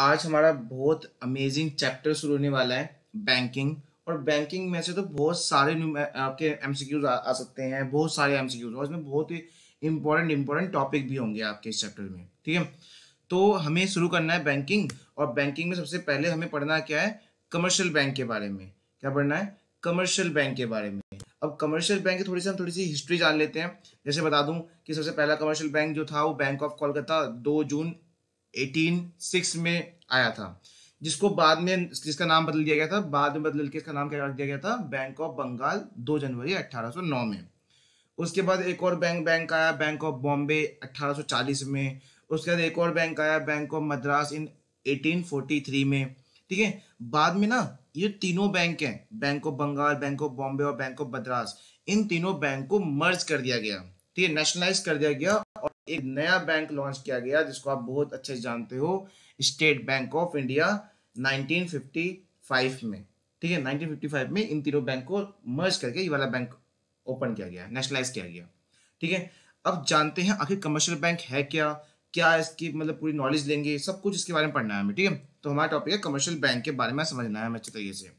आज हमारा बहुत अमेजिंग चैप्टर शुरू होने वाला है बैंकिंग और बैंकिंग में से तो बहुत सारे आपके एमसीक्यूज आ, आ सकते हैं बहुत सारे क्यूज और इसमें बहुत ही इम्पोर्टेंट इम्पोर्टेंट टॉपिक भी होंगे आपके इस चैप्टर में ठीक है तो हमें शुरू करना है बैंकिंग और बैंकिंग में सबसे पहले हमें पढ़ना क्या है कमर्शियल बैंक के बारे में क्या पढ़ना है कमर्शियल बैंक के बारे में अब कमर्शियल बैंक की थोड़ी सी हम थोड़ी सी हिस्ट्री जान लेते हैं जैसे बता दूं कि सबसे पहला कमर्शियल बैंक जो था वो बैंक ऑफ कोलकाता 2 जून 1806 में आया था जिसको बाद में जिसका नाम बदल दिया गया था बाद में बदल के इसका नाम क्या रख दिया गया था बैंक ऑफ बंगाल 2 जनवरी 1809 में उसके बाद एक और बैंक बैंक आया बैंक ऑफ बॉम्बे 1840 में उसके बाद एक और बैंक आया बैंक ऑफ मद्रास इन 1843 में ठीक है बाद में ना ये तीनों बैंक हैं bank of Bengal bank of Bombay और बैंक ऑफ मद्रास इन तीनों बैंक को मर्ज कर दिया गया ठीक है नेशनलाइज कर दिया गया और एक नया बैंक लॉन्च किया गया जिसको आप बहुत अच्छे से जानते हो स्टेट बैंक ऑफ इंडिया 1955 में ठीक है 1955 में इन तीनों बैंक को मर्ज करके ये वाला बैंक ओपन किया गया नेशनलाइज किया गया ठीक है अब जानते हैं आखिर कमर्शियल बैंक है क्या क्या इसकी मतलब पूरी नॉलेज लेंगे सब कुछ इसके बारे में पढ़ना है हमें ठीक है तो हमारा टॉपिक है कमर्शियल बैंक के बारे में समझना है हमें अच्छे तरीके से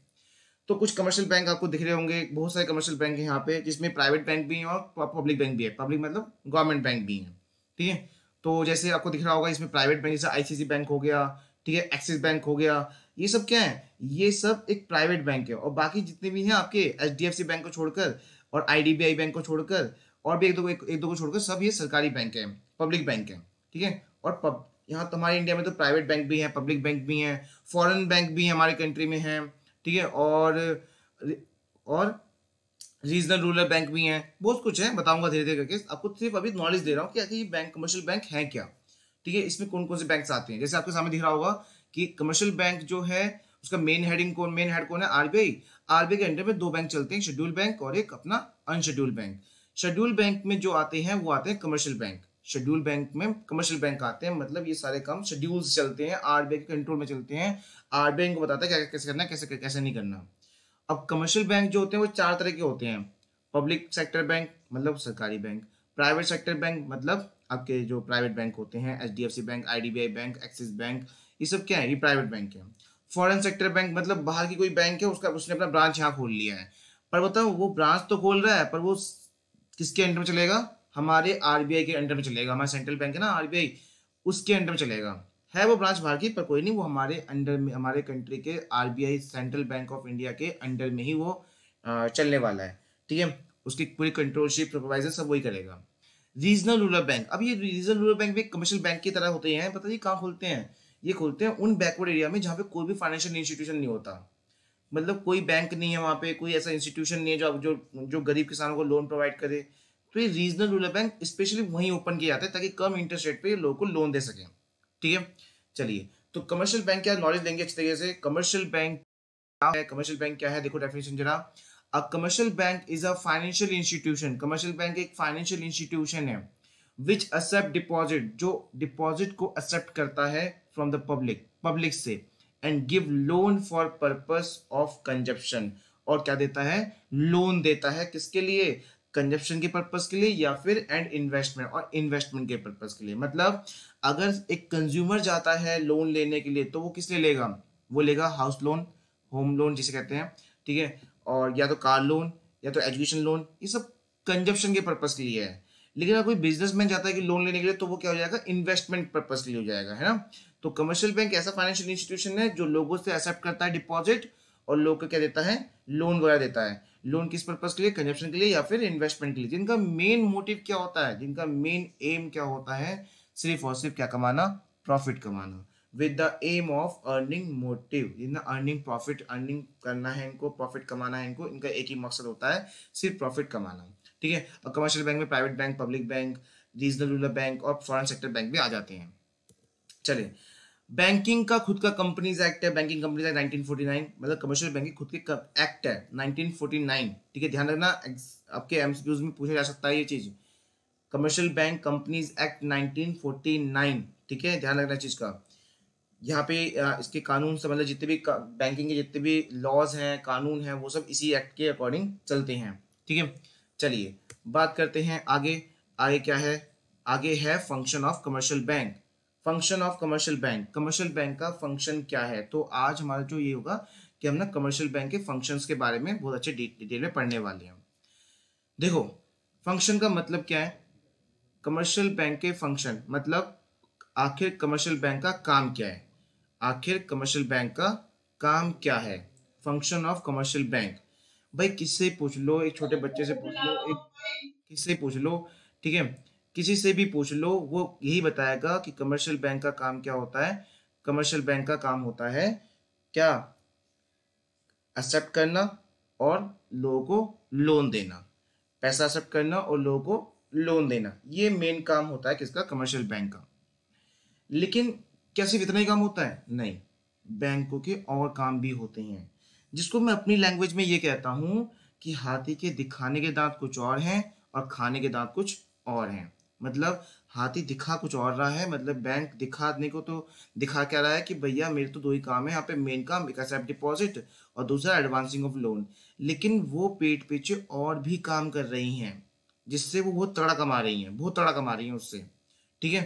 तो कुछ कमर्शियल बैंक आपको दिख रहे होंगे बहुत सारे कमर्शियल बैंक हैं यहाँ पे जिसमें प्राइवेट बैंक भी हैं और पब्लिक बैंक भी है पब्लिक मतलब गवर्नमेंट बैंक भी हैं ठीक है तो जैसे आपको दिख रहा होगा इसमें प्राइवेट बैंक जैसे आईसीसी बैंक हो गया ठीक है एक्सिस बैंक हो गया ये सब क्या है ये सब एक प्राइवेट बैंक है और बाकी जितने भी हैं आपके एच बैंक को छोड़कर और आई बैंक को छोड़कर और भी एक दो एक, दो को छोड़कर सब ये सरकारी बैंक है पब्लिक बैंक है ठीक है और यहाँ तो हमारे इंडिया में तो प्राइवेट बैंक भी हैं पब्लिक बैंक भी हैं फॉरन बैंक भी हमारे कंट्री में हैं ठीक है और और रीजनल रूरल बैंक भी हैं बहुत कुछ है बताऊंगा धीरे धीरे करके आपको सिर्फ अभी नॉलेज दे रहा हूँ कि आखिर ये बैंक कमर्शियल बैंक है क्या ठीक है इसमें कौन कौन से बैंक आते हैं जैसे आपके सामने दिख रहा होगा कि कमर्शियल बैंक जो है उसका मेन हेडिंग कौन मेन हेड कौन है आरबीआई आरबीआई के अंडर में दो बैंक चलते हैं शेड्यूल बैंक और एक अपना अनशेड्यूल बैंक शेड्यूल बैंक में जो आते हैं वो आते हैं कमर्शियल बैंक शेड्यूल बैंक में कमर्शियल बैंक आते हैं मतलब ये सारे काम शेड्यूल्स चलते हैं आर आरबीआई के कंट्रोल में चलते हैं आर बी आई को बताता है क्या कैसे करना है कैसे कैसे नहीं करना अब कमर्शियल बैंक जो होते हैं वो चार तरह के होते हैं पब्लिक सेक्टर बैंक मतलब सरकारी बैंक प्राइवेट सेक्टर बैंक मतलब आपके जो प्राइवेट बैंक होते हैं H bank I bank Axis bank ये सब क्या है ये प्राइवेट बैंक है फॉरेन सेक्टर बैंक मतलब बाहर की कोई बैंक है उसका उसने अपना ब्रांच यहाँ खोल लिया है पर बताओ वो ब्रांच तो खोल रहा है पर वो किसके अंडर में चलेगा हमारे आरबीआई के अंडर में चलेगा हमारा सेंट्रल बैंक है ना आरबीआई उसके अंडर में चलेगा है वो ब्रांच बाहर की पर कोई नहीं वो हमारे अंडर में हमारे कंट्री के RBI central bank of India के अंडर में ही वो चलने वाला है ठीक है उसकी पूरी कंट्रोलशिप सुपरवाइजर सब वही करेगा रीजनल रूरल बैंक अब ये रीजनल रूरल बैंक भी कमर्शियल बैंक की तरह होते हैं पता नहीं कहाँ खोलते हैं ये खोलते हैं उन बैकवर्ड एरिया में जहाँ पे कोई भी फाइनेंशियल इंस्टीट्यूशन नहीं होता मतलब कोई बैंक नहीं है वहाँ पे कोई ऐसा इंस्टीट्यूशन नहीं है जो जो जो गरीब किसानों को लोन प्रोवाइड करे तो ये रीजनल रूरल बैंक स्पेशली वहीं ओपन किए जाते हैं ताकि कम इंटरेस्ट रेट पे लोगों को लोन दे सकें ठीक है चलिए तो कमर्शियल बैंक क्या नॉलेज देंगे अच्छी तरीके से कमर्शियल बैंक क्या है कमर्शियल बैंक क्या है देखो डेफिनेशन जरा a commercial bank is a financial institution commercial bank एक फाइनेंशियल इंस्टीट्यूशन है विच एक्सेप्ट डिपॉजिट जो डिपॉजिट को एक्सेप्ट करता है फ्रॉम द पब्लिक पब्लिक से and give loan for purpose of consumption और क्या देता है लोन देता है किसके लिए कंजप्शन के पर्पज के लिए या फिर एंड इन्वेस्टमेंट और इन्वेस्टमेंट के पर्पज के लिए मतलब अगर एक कंज्यूमर जाता है लोन लेने के लिए तो वो किस लिए लेगा वो लेगा हाउस लोन होम लोन जिसे कहते हैं ठीक है और या तो कार लोन या तो एजुकेशन लोन ये सब कंजप्शन के पर्पज के लिए है लेकिन अगर कोई बिजनेसमैन जाता है कि लोन लेने के लिए तो वो क्या हो जाएगा इन्वेस्टमेंट पर्पज के लिए हो जाएगा है ना तो कमर्शियल बैंक ऐसा फाइनेंशियल इंस्टीट्यूशन है जो लोगों से एक्सेप्ट करता है डिपॉजिट और लोग को क्या देता है लोन वगैरह देता है लोन किस पर्पज के लिए कंजप्शन के लिए या फिर इन्वेस्टमेंट के लिए जिनका मेन मोटिव क्या होता है जिनका मेन एम क्या होता है सिर्फ और सिर्फ क्या कमाना प्रॉफिट कमाना with the aim of earning motive जिनका अर्निंग प्रॉफिट अर्निंग करना है इनको प्रॉफिट कमाना है इनको इनका एक ही मकसद होता है सिर्फ प्रॉफिट कमाना ठीक है और कमर्शियल बैंक में private bank public bank regional rural bank और फॉरन सेक्टर बैंक भी आ जाते हैं चलिए बैंकिंग का खुद का कंपनीज एक्ट है बैंकिंग कंपनीज एक्ट 1949 मतलब कमर्शियल बैंकिंग खुद के एक्ट है 1949 ठीक है ध्यान रखना आपके एमसीक्यूज में पूछा जा सकता है ये चीज कमर्शियल बैंक कंपनीज एक्ट 1949 ठीक है ध्यान रखना चीज का यहाँ पे इसके कानून से मतलब जितने भी बैंकिंग के जितने भी लॉज हैं कानून हैं वो सब इसी एक्ट के अकॉर्डिंग चलते हैं ठीक है चलिए बात करते हैं आगे आगे क्या है आगे है function of commercial bank function of commercial bank commercial bank का फंक्शन क्या है तो आज हमारा जो ये होगा कि हम ना कमर्शियल बैंक के फंक्शंस के बारे में बहुत अच्छे डिटेल में पढ़ने वाले हैं देखो फंक्शन का मतलब क्या है कमर्शियल बैंक के फंक्शन मतलब आखिर कमर्शियल बैंक का काम क्या है आखिर कमर्शियल बैंक का काम क्या है फंक्शन ऑफ कमर्शियल बैंक भाई किससे पूछ लो एक छोटे बच्चे से पूछ लो एक किससे पूछ लो ठीक है किसी से भी पूछ लो वो यही बताएगा कि कमर्शियल बैंक का काम क्या होता है कमर्शियल बैंक का काम होता है क्या एक्सेप्ट करना और लोगों को लोन देना पैसा एक्सेप्ट करना और लोगों को लोन देना ये मेन काम होता है किसका कमर्शियल बैंक का लेकिन क्या सिर्फ इतना ही काम होता है नहीं बैंकों के और काम भी होते हैं जिसको मैं अपनी लैंग्वेज में ये कहता हूँ कि हाथी के दिखाने के दांत कुछ और हैं और खाने के दांत कुछ और हैं मतलब हाथी दिखा कुछ और रहा है मतलब बैंक दिखाने को तो दिखा क्या रहा है कि भैया मेरे तो दो ही काम है यहाँ पे मेन काम एक एक्सेप्ट डिपॉजिट और दूसरा एडवांसिंग ऑफ लोन लेकिन वो पेट पीछे और भी काम कर रही हैं जिससे वो बहुत तड़ा कमा रही हैं बहुत तड़ा कमा रही हैं उससे ठीक है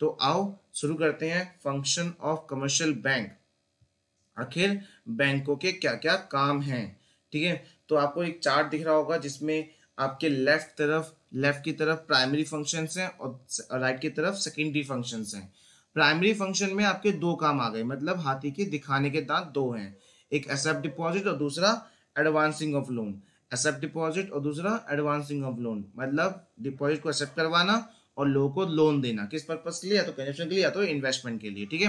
तो आओ शुरू करते हैं फंक्शन ऑफ कमर्शियल बैंक आखिर बैंकों के क्या क्या काम हैं ठीक है तो आपको एक चार्ट दिख रहा होगा जिसमें आपके लेफ्ट तरफ लेफ्ट की तरफ प्राइमरी फंक्शन हैं और राइट की तरफ सेकेंडरी फंक्शन हैं प्राइमरी फंक्शन में आपके दो काम आ गए मतलब हाथी के दिखाने के दांत दो हैं एक एसेप्ट डिपॉजिट और दूसरा advancing of loan accept deposit और दूसरा एडवांसिंग ऑफ लोन मतलब डिपॉजिट को एक्सेप्ट करवाना और लोगों को लोन देना किस पर्पज के लिए या तो कनेक्शन के लिए या तो इन्वेस्टमेंट के लिए ठीक है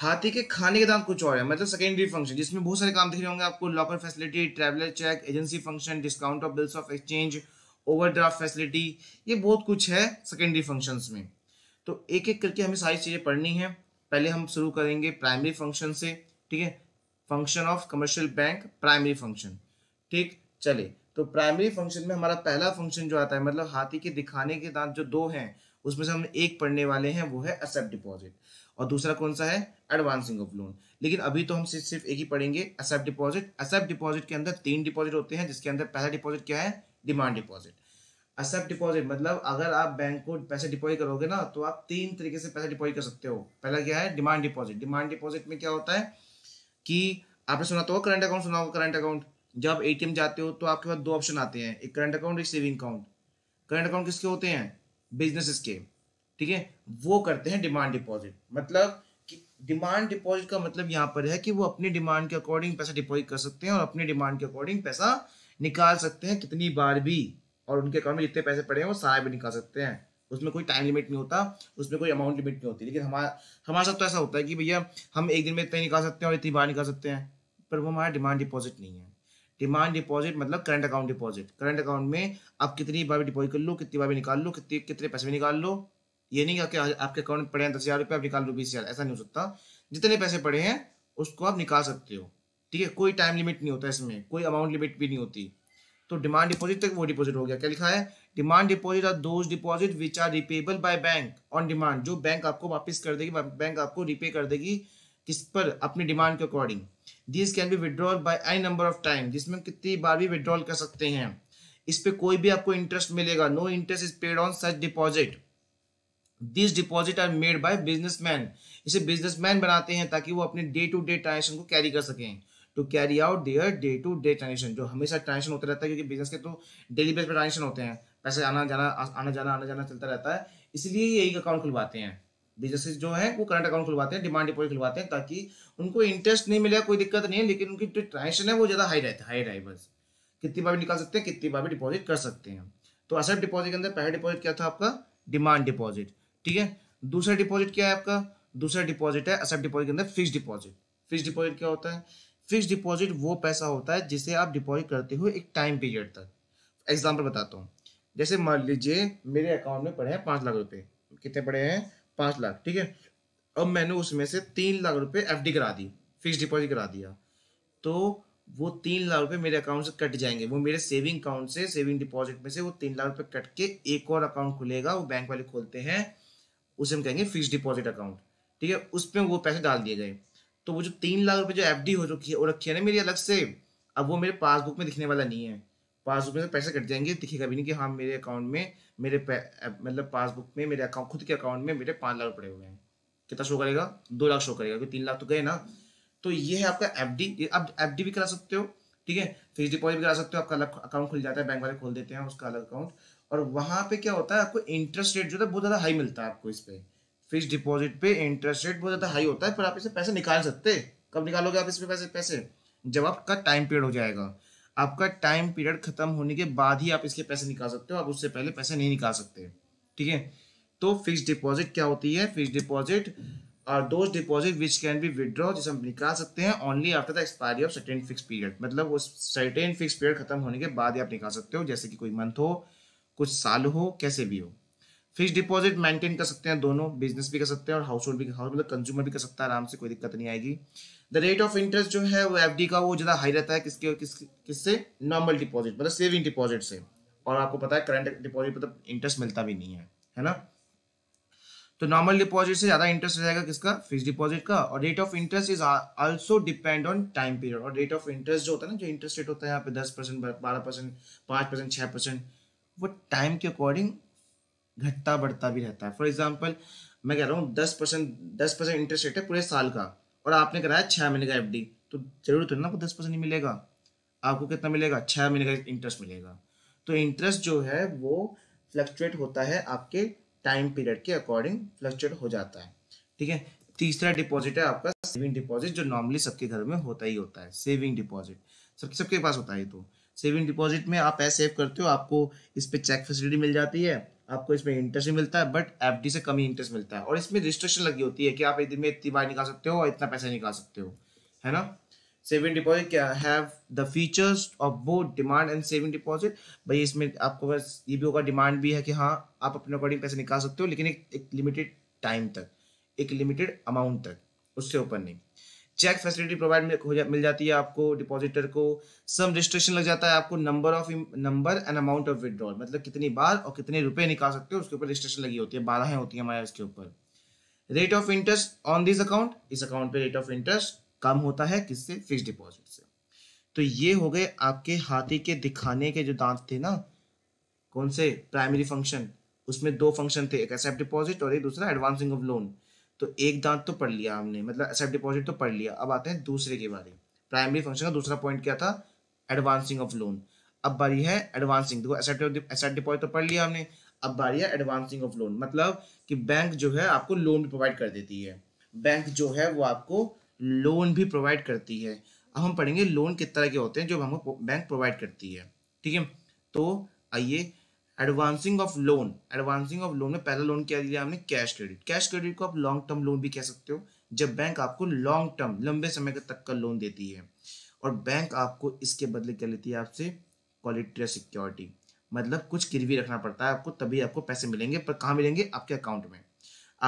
हाथी के खाने के दाम कुछ और है मतलब सेकेंडरी फंक्शन जिसमें बहुत सारे काम दिख रहे होंगे आपको locker facility traveller cheque agency function discount of bills of exchange overdraft facility ये बहुत कुछ है सेकेंडरी फंक्शंस में तो एक एक करके हमें सारी चीज़ें पढ़नी है पहले हम शुरू करेंगे प्राइमरी फंक्शन से ठीक है function of commercial bank primary function ठीक चले तो प्राइमरी फंक्शन में हमारा पहला फंक्शन जो आता है मतलब हाथी के दिखाने के दांत जो दो हैं उसमें से हम एक पढ़ने वाले हैं वो है एक्सेप्ट डिपॉजिट और दूसरा कौन सा है एडवांसिंग ऑफ लोन लेकिन अभी तो हम सिर्फ सिर्फ एक ही पढ़ेंगे असेप्ट डिपॉजिट एक्सेप्ट डिपॉजिट के अंदर तीन डिपॉजिट होते हैं जिसके अंदर पहला डिपॉजिट क्या है डिमांड डिपॉजिट एक्सेप्ट डिपॉजिट मतलब अगर आप बैंक को पैसे डिपॉजिट करोगे ना तो आप तीन तरीके से पैसे डिपॉजिट कर सकते हो पहला क्या है डिमांड डिपॉजिट डिमांड डिपॉजिट में क्या होता है कि आपने सुना तो करंट अकाउंट सुना होगा करंट अकाउंट जब ए जाते हो तो आपके पास दो ऑप्शन आते हैं एक करंट अकाउंट एक सेविंग अकाउंट करंट अकाउंट किसके होते हैं बिजनेस के ठीक है वो करते हैं डिमांड डिपॉजिट मतलब कि डिमांड डिपॉजिट का मतलब यहाँ पर है कि वो अपनी डिमांड के अकॉर्डिंग पैसा डिपॉजिट कर सकते हैं और अपनी डिमांड के अकॉर्डिंग पैसा निकाल सकते हैं कितनी बार भी और उनके अकाउंट में जितने पैसे पड़े हैं वो सारा भी निकाल सकते हैं उसमें कोई टाइम लिमिट नहीं होता उसमें कोई अमाउंट लिमिट नहीं होती लेकिन हमारा हमारे साथ तो ऐसा होता है कि भैया हम एक दिन में इतने निकाल सकते हैं और इतनी बार निकाल सकते हैं पर वो हमारा डिमांड डिपॉजिट नहीं है डिमांड डिपॉजिट मतलब current account deposit current account में आप कितनी बार भी डिपॉजिट कर लो कितनी बार भी निकाल लो कितने कितने पैसे भी निकाल लो ये नहीं कि आपके अकाउंट में पड़े हैं दस हज़ार रुपये आप निकाल लो बीस हज़ार ऐसा नहीं हो सकता जितने पैसे पड़े हैं उसको आप निकाल सकते हो ठीक है कोई टाइम लिमिट नहीं होता इसमें कोई अमाउंट लिमिट भी नहीं होती तो डिमांड डिपॉजिट तक वो डिपॉजिट हो गया क्या लिखा है demand deposit are those deposit which are repayable by bank on demand जो बैंक आपको वापस कर देगी बैंक आपको रिपे कर देगी किस पर अपनी डिमांड के according this can be withdrawal by any number of time जिसमें कितनी बार भी विड्रॉल कर सकते हैं इस पर कोई भी आपको इंटरेस्ट मिलेगा no interest is paid on such deposit this deposit are made by businessman इसे बिजनेसमैन बनाते हैं ताकि वो अपने डे टू डे ट्रांजेक्शन को कैरी कर सकें to carry out their day to day transaction जो हमेशा ट्रांजेक्शन होता रहता है क्योंकि बिजनेस के तो डेली बेस पर ट्रांजेक्शन होते हैं पैसे आना जाना आना जाना आना जाना चलता रहता है इसलिए एक अकाउंट खुलवाते हैं बिजनेस जो है वो करंट अकाउंट खुलवाते हैं डिमांड डिपोजिट खुलवाते हैं ताकि उनको इंटरेस्ट नहीं मिले कोई दिक्कत नहीं है लेकिन उनकी जो ट्रांजेक्शन है वो ज़्यादा हाई रहता है हाई रहे बस कितनी बार भी निकाल सकते हैं कितनी बार भी डिपॉजिट कर सकते हैं तो असर डिपॉजिट के अंदर पहला डिपॉजिट क्या था आपका डिमांड डिपॉजिट ठीक है दूसरा डिपॉजिट क्या है आपका दूसरा डिपॉजिट है असर डिपॉजिट के अंदर फिक्स डिपॉजिट फिक्स डिपॉजिट क्या होता है फिक्स डिपॉजिट वो पैसा होता है जिसे आप डिपॉजिट करते हो एक टाइम पीरियड तक एग्जाम्पल बताता हूँ जैसे मान लीजिए मेरे अकाउंट में पड़े हैं पाँच लाख रुपए कितने पड़े हैं पाँच लाख ठीक है अब मैंने उसमें से तीन लाख रुपए एफ करा दी फिक्स डिपॉजिट करा दिया तो वो तीन लाख रुपए मेरे अकाउंट से कट जाएंगे वो मेरे सेविंग अकाउंट से सेविंग डिपॉजिट में से वो तीन लाख रुपए कट के एक और अकाउंट खुलेगा वो बैंक वाले खोलते हैं उसे हम कहेंगे फिक्स डिपॉजिट अकाउंट ठीक है उसमें वो पैसे डाल दिए गए तो वो जो तीन लाख रुपये जो एफ हो चुकी है वो रखी है ना मेरी अलग से अब वो मेरे पासबुक में दिखने वाला नहीं है पासबुक में से तो पैसे कट जाएंगे दिखेगा भी नहीं कि हाँ मेरे अकाउंट में मेरे मतलब पासबुक में मेरे अकाउंट खुद के अकाउंट में मेरे पाँच लाख पड़े हुए हैं कितना शो करेगा दो लाख शो करेगा क्योंकि तीन लाख तो गए ना तो ये है आपका एफ डी आप एफ डी भी करा सकते हो ठीक है फिक्स डिपॉजिट भी करा सकते हो आपका अलग अकाउंट खुल जाता है बैंक वाले खोल देते हैं उसका अलग अकाउंट और वहाँ पे क्या होता है आपको इंटरेस्ट रेट जो है बहुत ज़्यादा हाई मिलता है आपको इस पर फिक्स डिपॉजिट पे इंटरेस्ट रेट बहुत ज़्यादा हाई होता है पर आप इसे पैसे निकाल सकते कब निकालोगे आप इसमें पैसे पैसे जब आपका टाइम पीरियड हो जाएगा आपका टाइम पीरियड खत्म होने के बाद ही आप इसके पैसे निकाल सकते हो आप उससे पहले पैसे नहीं निकाल सकते ठीक है तो फिक्स डिपॉजिट क्या होती है फिक्स डिपॉजिट और those deposit which can be withdraw जिसे हम निकाल सकते हैं only after the expiry of certain fix period मतलब उस सर्टेन फिक्स पीरियड खत्म होने के बाद ही आप निकाल सकते हो जैसे कि कोई मंथ हो कुछ साल हो कैसे भी हो फिक्स डिपॉजिट मेंटेन कर सकते हैं दोनों बिजनेस भी कर सकते हैं और हाउस होल्ड भी हाउस मतलब कंज्यूमर भी कर सकता है आराम से कोई दिक्कत नहीं आएगी द रेट ऑफ इंटरेस्ट जो है वो एफ का वो ज़्यादा हाई रहता है किसके किस किससे नॉर्मल डिपॉजिट मतलब सेविंग डिपॉजिट से और आपको पता है करंट डिपॉजिट मतलब इंटरेस्ट मिलता भी नहीं है है ना तो नॉर्मल डिपॉजिट से ज़्यादा इंटरेस्ट रहेगा किसका फिक्स डिपॉजिट का और rate of interest is also depend on time period और रेट ऑफ इंटरेस्ट जो होता है ना जो इंटरेस्ट रेट होता है यहाँ पे दस परसेंट बारह परसेंट पाँच परसेंट छः परसेंट वो टाइम के अकॉर्डिंग घटता बढ़ता भी रहता है फॉर एग्जाम्पल मैं कह रहा हूँ दस परसेंट दस परसेंट इंटरेस्ट रेट है पूरे साल का और आपने कराया छः महीने का एफ तो जरूर तो ना आपको दस परसेंट मिलेगा आपको कितना मिलेगा छः महीने का इंटरेस्ट मिलेगा तो इंटरेस्ट जो है वो फ्लक्चुएट होता है आपके टाइम पीरियड के अकॉर्डिंग फ्लक्चुएट हो जाता है ठीक है तीसरा डिपॉजिट है आपका सेविंग डिपॉजिट जो नॉर्मली सबके घर में होता ही होता है सेविंग डिपॉजिट सब सबके पास होता है तो सेविंग डिपॉजिट में आप ऐसे सेव करते हो आपको इस पर चेक फैसिलिटी मिल जाती है आपको इसमें इंटरेस्ट मिलता है बट एफ से कम ही इंटरेस्ट मिलता है और इसमें रिस्ट्रिक्शन लगी होती है कि आप एक दिन में इतनी बार निकाल सकते हो और इतना पैसा निकाल सकते हो है ना सेविंग डिपॉजिट क्या have the features of both demand and saving deposit भाई इसमें आपको बस ये भी होगा डिमांड भी है कि हाँ आप अपने अकॉर्डिंग पैसे निकाल सकते हो लेकिन एक लिमिटेड टाइम तक एक लिमिटेड अमाउंट तक उससे ऊपर नहीं चेक फैसिलिटी प्रोवाइड मिल जाती है आपको डिपॉजिटर को सम रजिस्ट्रेशन लग जाता है आपको number of number and amount of withdrawal मतलब कितनी बार और कितने रुपए निकाल सकते हो उसके ऊपर रजिस्ट्रेशन लगी होती है बारह होती है हमारे उसके ऊपर rate of interest on this account इस अकाउंट पे रेट ऑफ इंटरेस्ट कम होता है किससे फिक्स डिपॉजिट से तो ये हो गए आपके हाथी के दिखाने के जो दांत थे ना कौन से प्राइमरी फंक्शन उसमें दो फंक्शन थे एक एक्सेप्ट डिपॉजिट और एक दूसरा एडवांसिंग ऑफ लोन तो एक दांत तो पढ़ लिया हमने मतलब एसेट डिपॉजिट तो पढ़ लिया अब आते हैं दूसरे के बारे प्राइमरी फंक्शन का दूसरा पॉइंट क्या था एडवांसिंग ऑफ लोन अब बारी है एडवांसिंग देखो एसेट एसेट डिपॉजिट तो पढ़ लिया हमने अब बारी है एडवांसिंग ऑफ लोन मतलब कि बैंक जो है आपको लोन भी प्रोवाइड कर देती है बैंक जो है वो आपको लोन भी प्रोवाइड करती है अब हम पढ़ेंगे लोन किस तरह के होते हैं जो हमको बैंक प्रोवाइड करती है ठीक है तो आइए advancing of loan advancing of loan में पहला लोन क्या दिया हमने कैश क्रेडिट कैश क्रेडिट को आप लॉन्ग टर्म लोन भी कह सकते हो जब बैंक आपको लॉन्ग टर्म लंबे समय तक का लोन देती है और बैंक आपको इसके बदले क्या लेती है आपसे क्वालिटी सिक्योरिटी मतलब कुछ गिरवी रखना पड़ता है आपको तभी आपको पैसे मिलेंगे पर कहाँ मिलेंगे आपके अकाउंट में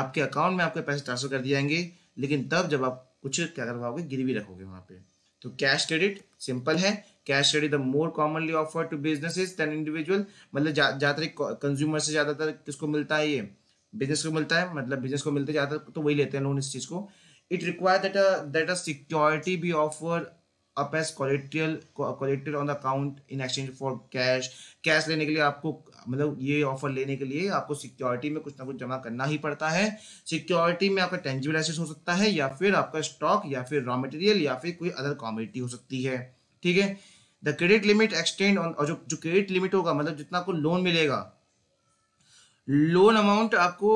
आपके अकाउंट में आपके पैसे ट्रांसफर कर दिए जाएंगे लेकिन तब जब आप कुछ क्या करवाओगे गिरवी रखोगे वहाँ पे तो कैश क्रेडिट सिंपल है cash study the more commonly offer to businesses than individual मतलब ज़्यादातर कंज्यूमर से ज़्यादातर किसको मिलता है ये बिजनेस को मिलता है मतलब बिजनेस को मिलते ज़्यादातर तो वही लेते हैं लोन इस चीज़ को it require that that a security be offer up as collateral collateral on the account in exchange for cash cash लेने के लिए आपको मतलब ये ऑफर लेने के लिए आपको सिक्योरिटी में कुछ ना कुछ जमा करना ही पड़ता है सिक्योरिटी में आपका टेंजिबल एसेस हो सकता है या फिर आपका स्टॉक या फिर रॉ मटेरियल या फिर कोई अदर कॉमोडिटी हो सकती है ठीक है the credit limit extend on और जो जो क्रेडिट लिमिट होगा मतलब जितना आपको लोन मिलेगा लोन अमाउंट आपको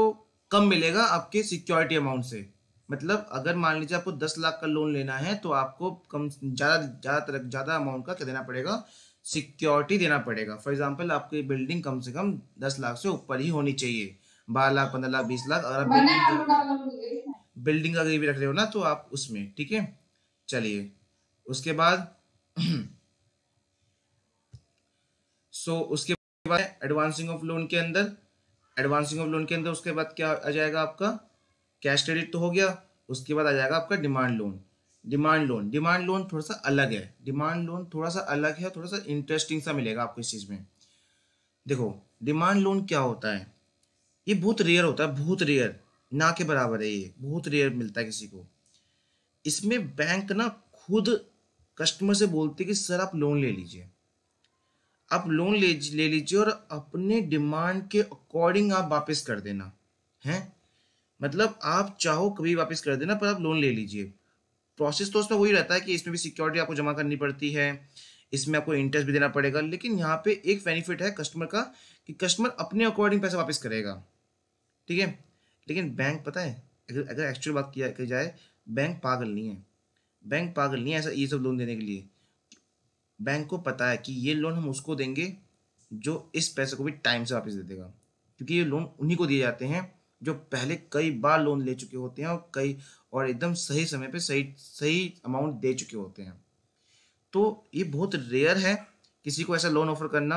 कम मिलेगा आपके सिक्योरिटी अमाउंट से मतलब अगर मान लीजिए आपको दस लाख का लोन लेना है तो आपको कम ज़्यादा ज़्यादा ज़्यादा अमाउंट का क्या देना पड़ेगा सिक्योरिटी देना पड़ेगा फॉर एग्जाम्पल आपकी बिल्डिंग कम से कम दस लाख से ऊपर ही होनी चाहिए बारह लाख पंद्रह लाख बीस लाख अगर आप बिल्डिंग बिल्डिंग अगर भी रख रहे हो ना तो आप उसमें ठीक है चलिए उसके बाद सो so, उसके बाद एडवांसिंग ऑफ लोन के अंदर एडवांसिंग ऑफ लोन के अंदर उसके बाद क्या आ जाएगा आपका कैश क्रेडिट तो हो गया उसके बाद आ जाएगा आपका demand loan demand loan demand loan थोड़ा सा अलग है डिमांड लोन थोड़ा सा अलग है थोड़ा सा इंटरेस्टिंग सा मिलेगा आपको इस चीज़ में देखो डिमांड लोन क्या होता है ये बहुत रेयर होता है बहुत रेयर ना के बराबर है ये बहुत रेयर मिलता है किसी को इसमें बैंक ना खुद कस्टमर से बोलते कि सर आप लोन ले लीजिए आप लोन ले ले लीजिए और अपने डिमांड के अकॉर्डिंग आप वापस कर देना है मतलब आप चाहो कभी वापस कर देना पर आप लोन ले लीजिए प्रोसेस तो उसमें वही रहता है कि इसमें भी सिक्योरिटी आपको जमा करनी पड़ती है इसमें आपको इंटरेस्ट भी देना पड़ेगा लेकिन यहाँ पे एक बेनिफिट है कस्टमर का कि कस्टमर अपने अकॉर्डिंग पैसा वापस करेगा ठीक है लेकिन बैंक पता है अगर अगर एक्चुअल बात किया जाए बैंक पागल नहीं है बैंक पागल नहीं है ऐसा ये सब लोन देने के लिए बैंक को पता है कि ये लोन हम उसको देंगे जो इस पैसे को भी टाइम से वापस दे देगा क्योंकि ये लोन उन्हीं को दिए जाते हैं जो पहले कई बार लोन ले चुके होते हैं और कई और एकदम सही समय पे सही सही अमाउंट दे चुके होते हैं तो ये बहुत रेयर है किसी को ऐसा लोन ऑफर करना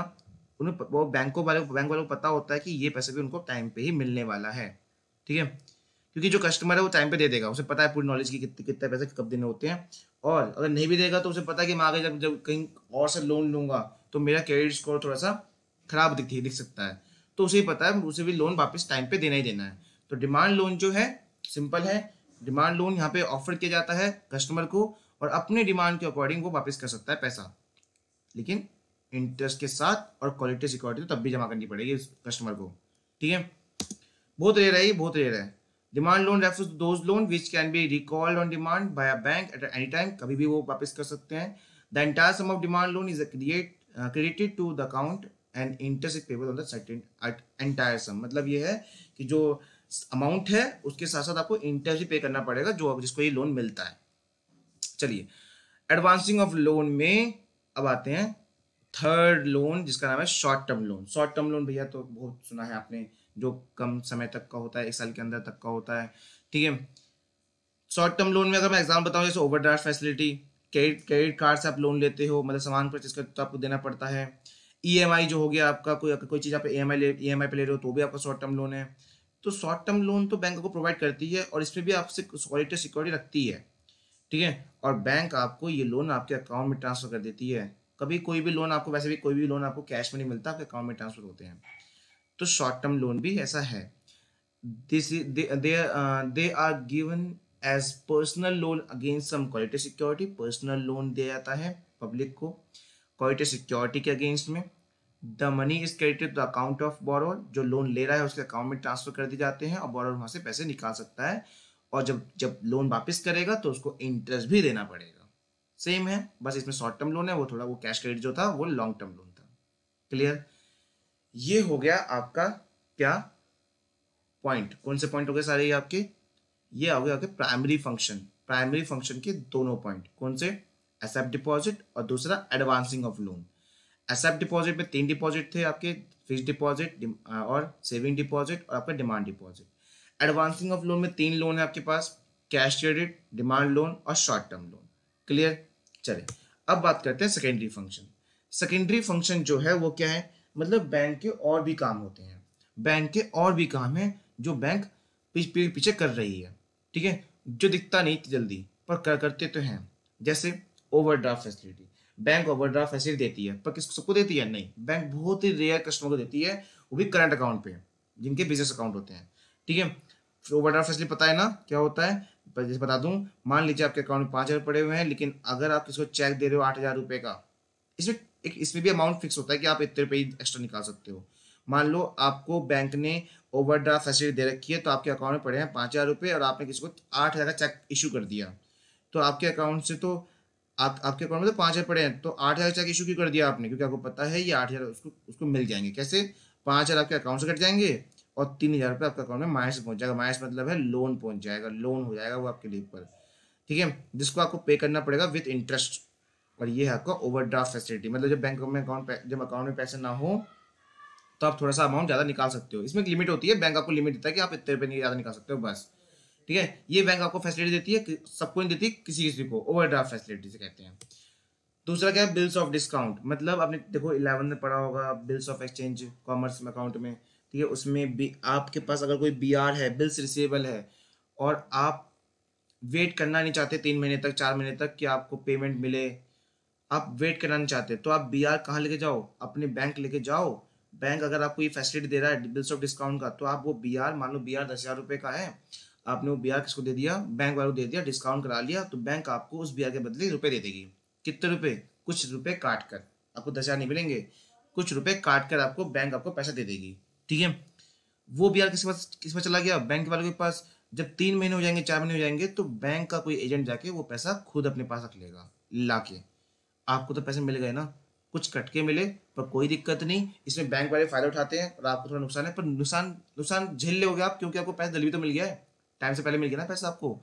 उन्हें वो बैंकों वाले बैंक वालों को पता होता है कि ये पैसे भी उनको टाइम पे ही मिलने वाला है ठीक है क्योंकि जो कस्टमर है वो टाइम पे दे देगा उसे पता है पूरी नॉलेज की कितने कितने पैसे कब देने होते हैं और अगर नहीं भी देगा तो उसे पता है कि मैं आगे जब जब कहीं और से लोन लूँगा तो मेरा क्रेडिट स्कोर थोड़ा सा खराब दिख दिख सकता है तो उसे पता है उसे भी लोन वापस टाइम पे देना ही देना है तो डिमांड लोन जो है सिंपल है डिमांड लोन यहाँ पे ऑफर किया जाता है कस्टमर को और अपने डिमांड के अकॉर्डिंग वो वापस कर सकता है पैसा लेकिन इंटरेस्ट के साथ और क्वालिटी सिक्योरिटी तो तब भी जमा करनी पड़ेगी कस्टमर को ठीक है बहुत रेयर है ये बहुत रेयर है demand loan refer to those loan which can be recalled on demand by a bank at any time कभी भी वो वापस कर सकते हैं the entire sum of demand loan is create credited to the account and interest payable on the certain entire sum मतलब ये है कि जो अमाउंट है उसके साथ साथ आपको इंटरेस्ट भी पे करना पड़ेगा जो जिसको ये लोन मिलता है चलिए एडवांसिंग ऑफ लोन में अब आते हैं थर्ड लोन जिसका नाम है short term loan short term loan भैया तो बहुत सुना है आपने जो कम समय तक का होता है एक साल के अंदर तक का होता है ठीक है शॉर्ट टर्म लोन में अगर मैं एग्जाम्पल बताऊँ जैसे overdraft facility credit credit card से आप लोन लेते हो मतलब सामान परचेज करते हो तो आपको देना पड़ता है ई e जो हो गया आपका कोई कोई चीज़ आप ई e एम ले ई e पे ले रहे हो तो भी आपका शॉर्ट टर्म लोन है तो शॉर्ट टर्म लोन तो बैंक को प्रोवाइड करती है और इसमें भी आपसे क्वालिटी सिक्योरिटी रखती है ठीक है और बैंक आपको ये लोन आपके अकाउंट में ट्रांसफर कर देती है कभी कोई भी लोन आपको वैसे भी कोई भी लोन आपको कैश में नहीं मिलता आपके अकाउंट में ट्रांसफर होते हैं तो शॉर्ट टर्म लोन भी ऐसा है this they are given as personal loan against some quality security personal loan दिया जाता है पब्लिक को क्वालिटी सिक्योरिटी के अगेंस्ट में the money is credited the account of borrower जो लोन ले रहा है उसके अकाउंट में ट्रांसफर कर दिए जाते हैं और बोरोर वहां से पैसे निकाल सकता है और जब जब लोन वापस करेगा तो उसको इंटरेस्ट भी देना पड़ेगा सेम है बस इसमें शॉर्ट टर्म लोन है वो थोड़ा वो कैश क्रेडिट जो था वो लॉन्ग टर्म लोन था क्लियर ये हो गया आपका क्या पॉइंट कौन से पॉइंट हो गए सारे ये आपके ये हो गए आपके प्राइमरी फंक्शन प्राइमरी फंक्शन के दोनों पॉइंट कौन से एसेप्ट डिपॉजिट और दूसरा advancing of loan accept deposit में तीन डिपॉजिट थे आपके फिक्स डिपॉजिट और सेविंग डिपॉजिट और आपका demand deposit advancing of loan में तीन लोन है आपके पास कैश क्रेडिट डिमांड लोन और शॉर्ट टर्म लोन क्लियर चले अब बात करते हैं सेकेंडरी फंक्शन सेकेंडरी फंक्शन जो है वो क्या है मतलब बैंक के और भी काम होते हैं बैंक के और भी काम हैं जो बैंक पीछे कर रही है ठीक है जो दिखता नहीं जल्दी पर कर करते तो हैं जैसे overdraft facility bank overdraft facility देती है पर किसको सबको देती है नहीं बैंक बहुत ही रेयर कस्टमर को देती है वो भी करंट अकाउंट पे जिनके बिजनेस अकाउंट होते हैं ठीक है ओवरड्राफ्ट फैसिलिटी पता है ना क्या होता है जैसे बता दूं मान लीजिए आपके अकाउंट में पाँच हज़ार पड़े हुए हैं लेकिन अगर आप किसी को चेक दे रहे हो आठ हज़ार रुपये का इसमें एक इसमें भी अमाउंट फिक्स होता है कि आप इतने रुपये एक्स्ट्रा निकाल सकते हो मान लो आपको बैंक ने ओवर ड्राफ्ट फैसिलिटी दे रखी है तो आपके अकाउंट में पड़े हैं पाँच हज़ार रुपये और आपने किसी को आठ हज़ार का चेक इशू कर दिया तो आपके अकाउंट से तो आप आपके अकाउंट में तो पाँच हज़ार पड़े हैं तो आठ हज़ार चेक इशू क्यों कर दिया आपने क्योंकि आपको पता है ये आठ हज़ार उसको उसको मिल जाएंगे कैसे पाँच हज़ार आपके अकाउंट से कट जाएंगे और तीन हज़ार रुपये आपके अकाउंट में माइनस पहुँच जाएगा माइनस मतलब है लोन पहुँच जाएगा लोन हो जाएगा वो आपके लिए पर ठीक है जिसको आपको पे करना पड़ेगा विथ इंटरेस्ट और ये है आपका ओवरड्राफ्ट फैसिलिटी मतलब जब बैंक में अकाउंट जब अकाउंट में पैसे ना हो तो आप थोड़ा सा अमाउंट ज़्यादा निकाल सकते हो इसमें एक लिमिट होती है बैंक आपको लिमिट देता है कि आप इतने रुपये ज़्यादा निकाल सकते हो बस ठीक है ये बैंक आपको फैसिलिटी देती है सबको नहीं देती किसी किसी को ओवरड्राफ्ट फैसिलिटी से कहते हैं दूसरा क्या है बिल्स ऑफ डिस्काउंट मतलब आपने देखो इलेवन में पढ़ा होगा बिल्स ऑफ एक्सचेंज कॉमर्स में अकाउंट में ठीक है उसमें भी आपके पास अगर कोई बी आर है बिल्स रिसीवेबल है और आप वेट करना नहीं चाहते तीन महीने तक चार महीने तक कि आपको पेमेंट मिले आप वेट कराना चाहते हैं तो आप बी आर कहाँ लेके जाओ अपने बैंक लेके जाओ बैंक अगर आपको ये फैसिलिटी दे रहा है बिल्स ऑफ डिस्काउंट का तो आप वो बी आर मान लो बी आर दस हज़ार रुपये का है आपने वो बी आर किसको दे दिया बैंक वालों को दे दिया डिस्काउंट करा लिया तो बैंक आपको उस बी आर के बदले रुपये दे देगी कितने रुपये कुछ रुपये काट कर आपको दस हज़ार नहीं मिलेंगे कुछ रुपये काट कर आपको बैंक आपको पैसा दे देगी ठीक है वो बी आर किस पास किस पास चला गया बैंक वालों के पास जब तीन महीने हो जाएंगे चार महीने हो जाएंगे तो बैंक का कोई एजेंट जाके वो पैसा खुद अपने पास रख लेगा ला के आपको तो पैसे मिल गए ना कुछ कटके मिले पर कोई दिक्कत नहीं इसमें बैंक वाले फायदा उठाते हैं और आपको थोड़ा नुकसान है पर नुकसान नुकसान झेल लोगे आप क्योंकि आपको पैसा जल्दी तो मिल गया है टाइम से पहले मिल गया ना पैसा आपको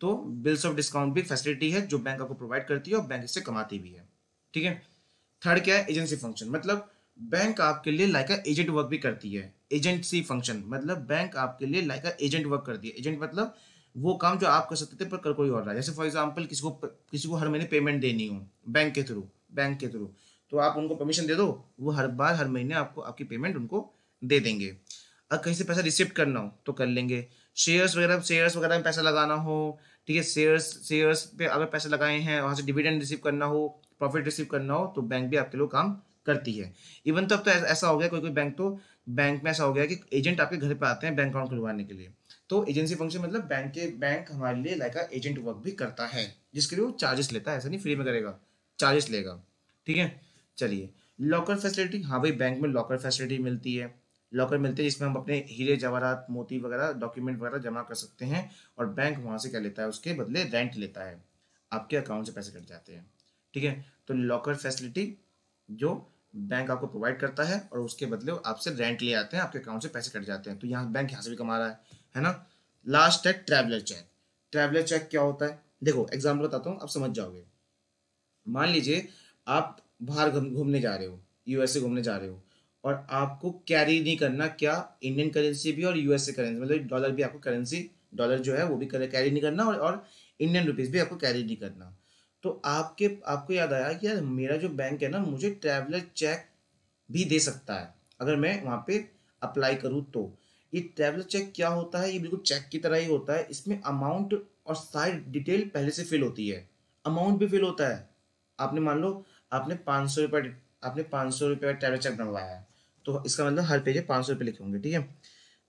तो बिल्स ऑफ डिस्काउंट भी फैसिलिटी है जो बैंक आपको प्रोवाइड करती है और बैंक इससे कमाती भी है ठीक है थर्ड क्या है एजेंसी फंक्शन मतलब बैंक आपके लिए लाइक एजेंट वर्क भी करती है एजेंसी फंक्शन मतलब बैंक आपके लिए लाइक एजेंट वर्क करती है एजेंट मतलब वो काम जो आप कर सकते थे पर कर कोई और रहा जैसे फॉर एग्जाम्पल किसी को किसी को हर महीने पेमेंट देनी हो बैंक के थ्रू बैंक के थ्रू तो आप उनको परमिशन दे दो वो हर बार हर महीने आपको आपकी पेमेंट उनको दे देंगे अगर कहीं से पैसा रिसिप्ट करना हो तो कर लेंगे शेयर्स वगैरह शेयर्स वगैरह में पैसा लगाना हो ठीक है शेयर्स शेयर्स पे अगर पैसे लगाए हैं वहाँ से डिविडेंड रिसीव करना हो प्रॉफिट रिसीव करना हो तो बैंक भी आपके लिए काम करती है इवन तब तो ऐसा हो गया कोई कोई बैंक तो बैंक में ऐसा हो गया कि एजेंट आपके घर पे आते हैं बैंक अकाउंट खुलवाने के लिए तो एजेंसी फंक्शन मतलब बैंक के बैंक हमारे लिए लाइक एजेंट वर्क भी करता है जिसके लिए वो चार्जेस लेता है ऐसा नहीं फ्री में करेगा चार्जेस लेगा ठीक है चलिए लॉकर फैसिलिटी हाँ भाई बैंक में लॉकर फैसिलिटी मिलती है लॉकर मिलते हैं जिसमें हम अपने हीरे जवाहरात मोती वगैरह डॉक्यूमेंट वगैरह जमा कर सकते हैं और बैंक वहाँ से क्या लेता है उसके बदले रेंट लेता है आपके अकाउंट से पैसे कट जाते हैं ठीक है तो लॉकर फैसिलिटी जो बैंक आपको प्रोवाइड करता है और उसके बदले आपसे रेंट ले आते हैं आपके अकाउंट से पैसे कट जाते हैं तो यहाँ बैंक यहाँ से भी कमा रहा है है ना लास्ट है ट्रैवलर चेक ट्रैवलर चेक क्या होता है देखो एग्जाम्पल बताता हूँ आप समझ जाओगे मान लीजिए आप बाहर घूमने जा रहे हो यूएसए घूमने जा रहे हो और आपको कैरी नहीं करना क्या इंडियन करेंसी भी और यूएसए करेंसी मतलब डॉलर भी आपको करेंसी डॉलर जो है वो भी कैरी नहीं करना और, और इंडियन रुपीज़ भी आपको कैरी नहीं करना तो आपके आपको याद आया कि यार मेरा जो बैंक है ना मुझे ट्रैवलर चेक भी दे सकता है अगर मैं वहाँ पे अप्लाई करूँ तो ये ट्रैवलर चेक क्या होता है ये बिल्कुल चेक की तरह ही होता है इसमें अमाउंट और सारी डिटेल पहले से फिल होती है अमाउंट भी फिल होता है आपने मान लो आपने पाँच सौ रुपये आपने पाँच सौ रुपये का ट्रैवलर चेक बनवाया है तो इसका मतलब हर पेज पाँच सौ रुपये लिखे होंगे ठीक है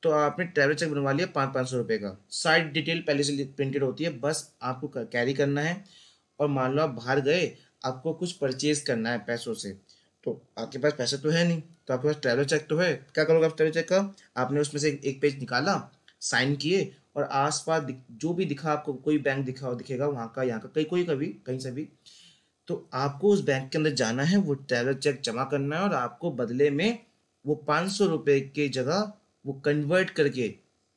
तो आपने ट्रैवल चेक बनवा लिया पाँच पाँच सौ रुपये का साइड डिटेल पहले से प्रिंटेड होती है बस आपको कैरी करना है और मान लो आप बाहर गए आपको कुछ परचेज करना है पैसों से तो आपके पास पैसा तो है नहीं तो आपके पास ट्रैवल चेक तो है क्या करोगे आप ट्रेवल चेक का आपने उसमें से एक पेज निकाला साइन किए और आस पास जो भी दिखा आपको कोई बैंक दिखा दिखेगा वहाँ का यहाँ का कहीं कोई कभी कहीं से भी तो आपको उस बैंक के अंदर जाना है वो ट्रैवलर चेक जमा करना है और आपको बदले में वो पाँच सौ रुपये की जगह वो कन्वर्ट करके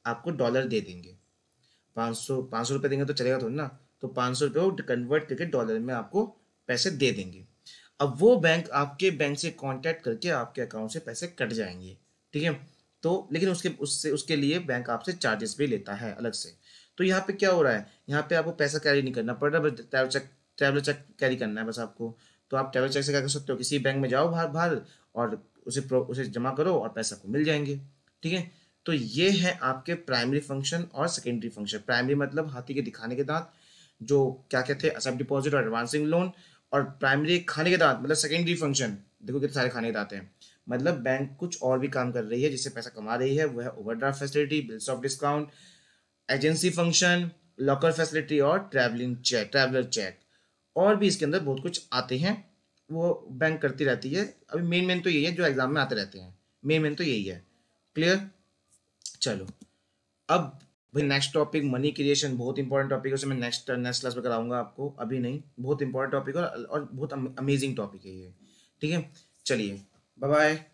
आपको डॉलर दे देंगे पाँच सौ पाँच सौ रुपये देंगे तो चलेगा थोड़ा ना तो पाँच सौ रुपये कन्वर्ट करके डॉलर में आपको पैसे दे देंगे अब वो बैंक आपके बैंक से कॉन्टैक्ट करके आपके अकाउंट से पैसे कट जाएंगे ठीक है तो लेकिन उसके उससे उसके लिए बैंक आपसे चार्जेस भी लेता है अलग से तो यहाँ पे क्या हो रहा है यहाँ पे आपको पैसा कैरी नहीं करना पड़ रहा बस travel cheque travel cheque carry करना है बस आपको तो आप ट्रैवल चेक से क्या कर सकते हो किसी बैंक में जाओ बाहर बाहर और उसे उसे जमा करो और पैसा आपको मिल जाएंगे ठीक है तो ये है आपके प्राइमरी फंक्शन और सेकेंडरी फंक्शन प्राइमरी मतलब हाथी के दिखाने के दांत जो क्या कहते हैं सब डिपॉजिट और एडवांसिंग लोन और प्राइमरी खाने के दांत मतलब सेकेंडरी फंक्शन देखो कितने सारे खाने के दांत हैं मतलब बैंक कुछ और भी काम कर रही है जिससे पैसा कमा रही है वह है overdraft facility bills of discount agency function locker facility और ट्रैवलिंग चेक ट्रैवलर चेक और भी इसके अंदर बहुत कुछ आते हैं वो बैंक करती रहती है अभी मेन मेन तो यही है जो एग्जाम में आते रहते हैं मेन मेन तो यही है क्लियर चलो अब भाई नेक्स्ट टॉपिक मनी क्रिएशन बहुत इंपॉर्टेंट टॉपिक है उसे मैं नेक्स्ट नेक्स्ट क्लास में कराऊंगा आपको अभी नहीं बहुत इंपॉर्टेंट टॉपिक और और बहुत अमेजिंग टॉपिक है ये ठीक है चलिए बाय बाय